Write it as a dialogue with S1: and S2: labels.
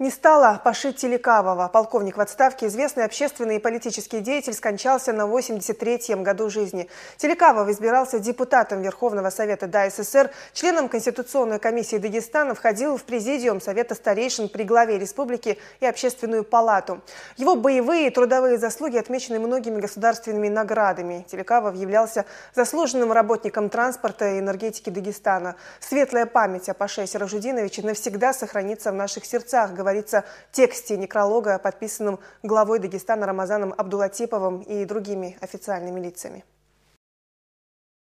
S1: Не стало Паши Телекавова. Полковник в отставке, известный общественный и политический деятель, скончался на 83-м году жизни. Телекавов избирался депутатом Верховного Совета ДАССР, членом Конституционной комиссии Дагестана, входил в президиум Совета старейшин при главе республики и Общественную палату. Его боевые и трудовые заслуги отмечены многими государственными наградами. Телекавов являлся заслуженным работником транспорта и энергетики Дагестана. Светлая память о Паше Сиражудиновиче навсегда сохранится в наших сердцах, говорится в тексте некролога, подписанном главой Дагестана Рамазаном Абдулатиповым и другими официальными лицами.